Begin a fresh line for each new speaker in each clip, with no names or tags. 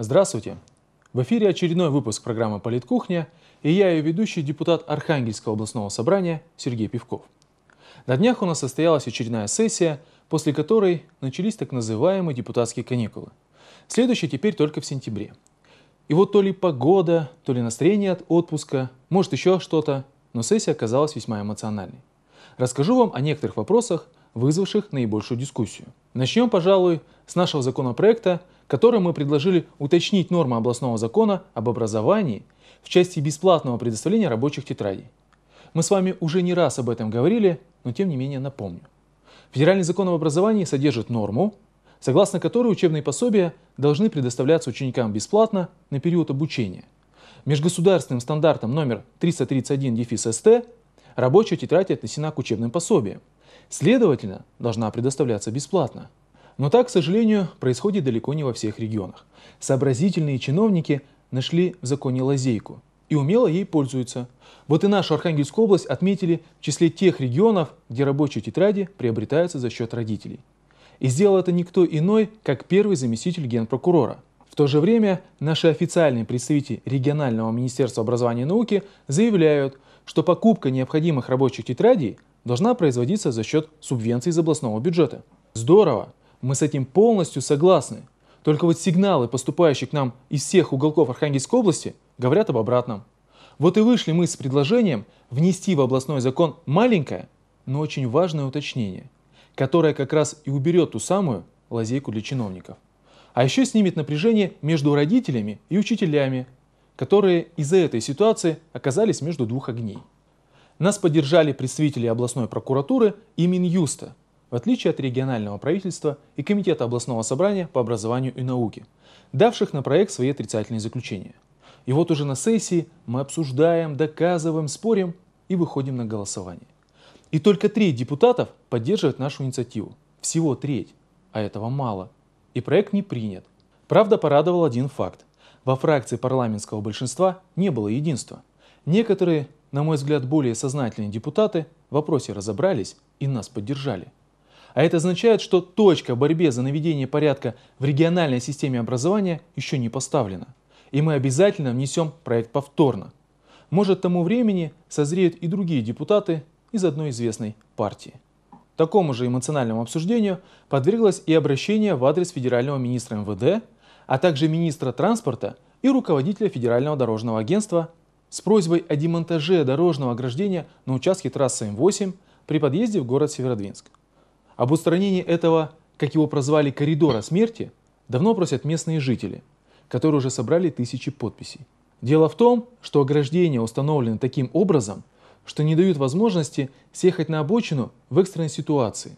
Здравствуйте! В эфире очередной выпуск программы «Политкухня» и я ее ведущий депутат Архангельского областного собрания Сергей Пивков. На днях у нас состоялась очередная сессия, после которой начались так называемые депутатские каникулы. Следующая теперь только в сентябре. И вот то ли погода, то ли настроение от отпуска, может еще что-то, но сессия оказалась весьма эмоциональной. Расскажу вам о некоторых вопросах, вызвавших наибольшую дискуссию. Начнем, пожалуй, с нашего законопроекта – которым мы предложили уточнить нормы областного закона об образовании в части бесплатного предоставления рабочих тетрадей. Мы с вами уже не раз об этом говорили, но тем не менее напомню. Федеральный закон об образовании содержит норму, согласно которой учебные пособия должны предоставляться ученикам бесплатно на период обучения. Межгосударственным стандартом номер 331-СТ рабочая тетрадь отнесена к учебным пособиям. Следовательно, должна предоставляться бесплатно. Но так, к сожалению, происходит далеко не во всех регионах. Сообразительные чиновники нашли в законе лазейку и умело ей пользуются. Вот и нашу Архангельскую область отметили в числе тех регионов, где рабочие тетради приобретаются за счет родителей. И сделал это никто иной, как первый заместитель генпрокурора. В то же время наши официальные представители регионального министерства образования и науки заявляют, что покупка необходимых рабочих тетрадей должна производиться за счет субвенций из областного бюджета. Здорово! Мы с этим полностью согласны. Только вот сигналы, поступающие к нам из всех уголков Архангельской области, говорят об обратном. Вот и вышли мы с предложением внести в областной закон маленькое, но очень важное уточнение, которое как раз и уберет ту самую лазейку для чиновников. А еще снимет напряжение между родителями и учителями, которые из-за этой ситуации оказались между двух огней. Нас поддержали представители областной прокуратуры и Минюста – в отличие от регионального правительства и Комитета областного собрания по образованию и науке, давших на проект свои отрицательные заключения. И вот уже на сессии мы обсуждаем, доказываем, спорим и выходим на голосование. И только треть депутатов поддерживает нашу инициативу. Всего треть. А этого мало. И проект не принят. Правда, порадовал один факт. Во фракции парламентского большинства не было единства. Некоторые, на мой взгляд, более сознательные депутаты в вопросе разобрались и нас поддержали. А это означает, что точка в борьбе за наведение порядка в региональной системе образования еще не поставлена. И мы обязательно внесем проект повторно. Может, к тому времени созреют и другие депутаты из одной известной партии. Такому же эмоциональному обсуждению подверглось и обращение в адрес федерального министра МВД, а также министра транспорта и руководителя Федерального дорожного агентства с просьбой о демонтаже дорожного ограждения на участке трассы М8 при подъезде в город Северодвинск. Об устранении этого, как его прозвали, коридора смерти, давно просят местные жители, которые уже собрали тысячи подписей. Дело в том, что ограждения установлены таким образом, что не дают возможности съехать на обочину в экстренной ситуации,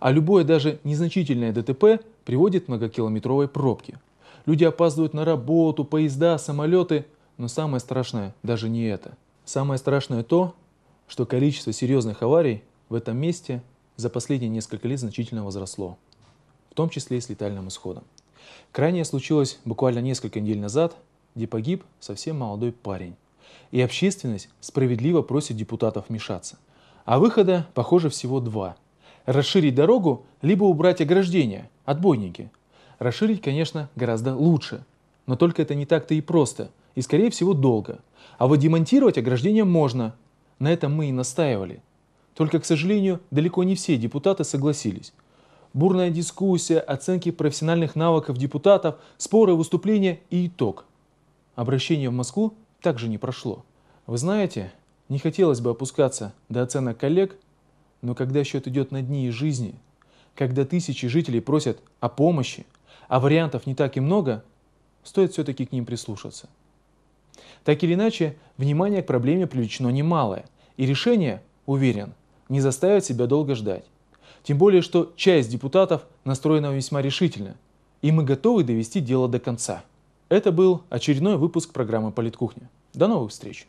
а любое даже незначительное ДТП приводит к многокилометровой пробке. Люди опаздывают на работу, поезда, самолеты, но самое страшное даже не это. Самое страшное то, что количество серьезных аварий в этом месте за последние несколько лет значительно возросло, в том числе и с летальным исходом. Крайнее случилось буквально несколько недель назад, где погиб совсем молодой парень. И общественность справедливо просит депутатов вмешаться. А выхода, похоже, всего два. Расширить дорогу, либо убрать ограждение, отбойники. Расширить, конечно, гораздо лучше. Но только это не так-то и просто, и, скорее всего, долго. А вот демонтировать ограждение можно. На этом мы и настаивали – только, к сожалению, далеко не все депутаты согласились. Бурная дискуссия, оценки профессиональных навыков депутатов, споры, выступления и итог. Обращение в Москву также не прошло. Вы знаете, не хотелось бы опускаться до оценок коллег, но когда счет идет на дни жизни, когда тысячи жителей просят о помощи, а вариантов не так и много, стоит все-таки к ним прислушаться. Так или иначе, внимание к проблеме привлечено немалое, и решение, уверен, не заставят себя долго ждать. Тем более, что часть депутатов настроена весьма решительно, и мы готовы довести дело до конца. Это был очередной выпуск программы «Политкухня». До новых встреч!